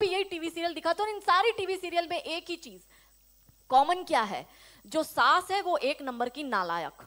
भी यही TV serial दिखा था इन सारी टीवी सीरियल में एक ही चीज कॉमन क्या है जो सास है वो एक नंबर की नालायक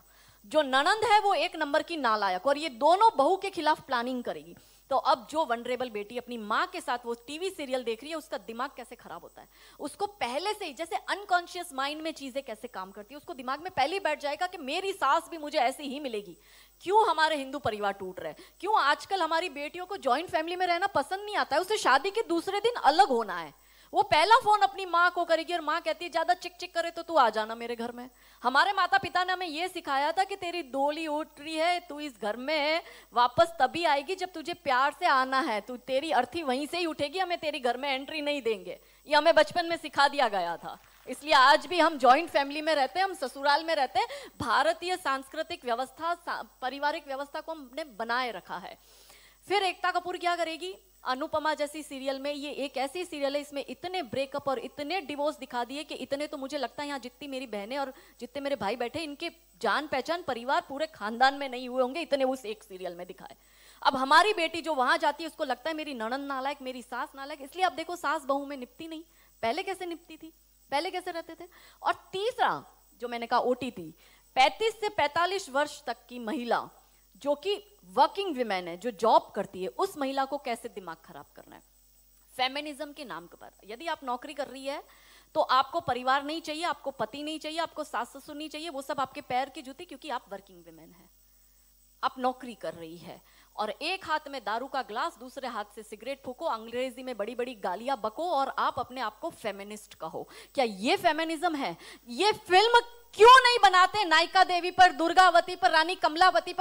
जो ननंद है वो एक नंबर की नालायक और ये दोनों बहू के खिलाफ प्लानिंग करेगी तो अब जो वनरेबल बेटी अपनी माँ के साथ वो टीवी सीरियल देख रही है उसका दिमाग कैसे खराब होता है उसको पहले से ही जैसे अनकॉन्शियस माइंड में चीजें कैसे काम करती है उसको दिमाग में पहले ही बैठ जाएगा कि मेरी सास भी मुझे ऐसी ही मिलेगी क्यों हमारे हिंदू परिवार टूट रहे हैं क्यों आजकल हमारी बेटियों को ज्वाइंट फैमिली में रहना पसंद नहीं आता है उसे शादी के दूसरे दिन अलग होना है वो पहला फोन अपनी माँ को करेगी और माँ कहती है ज्यादा चिक चिक करे तो तू आ जाना मेरे घर में हमारे माता पिता ने हमें ये सिखाया था कि तेरी डोली उठ रही है तू इस घर में वापस तभी आएगी जब तुझे प्यार से आना है तू तेरी अर्थी वहीं से ही उठेगी हमें तेरी घर में एंट्री नहीं देंगे ये हमें बचपन में सिखा दिया गया था इसलिए आज भी हम जॉइंट फैमिली में रहते हैं हम ससुराल में रहते हैं भारतीय सांस्कृतिक व्यवस्था पारिवारिक व्यवस्था को हमने बनाए रखा है फिर एकता कपूर क्या करेगी अनुपमा जैसी सीरियल में ये एक ऐसी सीरियल है इसमें इतने ब्रेकअप और इतने डिवोर्स दिखा दिए कि इतने तो मुझे लगता है यहाँ जितनी मेरी बहनें और जितने मेरे भाई बैठे इनके जान पहचान परिवार पूरे खानदान में नहीं हुए होंगे इतने उस एक सीरियल में दिखाए अब हमारी बेटी जो वहां जाती है उसको लगता है मेरी ननंद नालायक मेरी सास नालायक इसलिए अब देखो सास बहू में निपती नहीं पहले कैसे निपती थी पहले कैसे रहते थे और तीसरा जो मैंने कहा ओटी थी पैंतीस से पैंतालीस वर्ष तक की महिला जो कि वर्किंग वीमेन है जो जॉब करती है उस महिला को कैसे दिमाग खराब करना है फेमिनिज्म के नाम के पर यदि आप नौकरी कर रही है तो आपको परिवार नहीं चाहिए आपको पति नहीं चाहिए आपको सास ससुर नहीं चाहिए वो सब आपके पैर की जूती क्योंकि आप वर्किंग वीमेन है आप नौकरी कर रही है और एक हाथ में दारू का ग्लास दूसरे हाथ से सिगरेट फूको अंग्रेजी में बड़ी बड़ी गालियां बको और आप अपने आप को फेमिनिस्ट कहो क्या ये फेमिनिज्म है ये फिल्म क्यों नहीं बनाते नायिका देवी पर दुर्गावती पर रानी कमलावती पर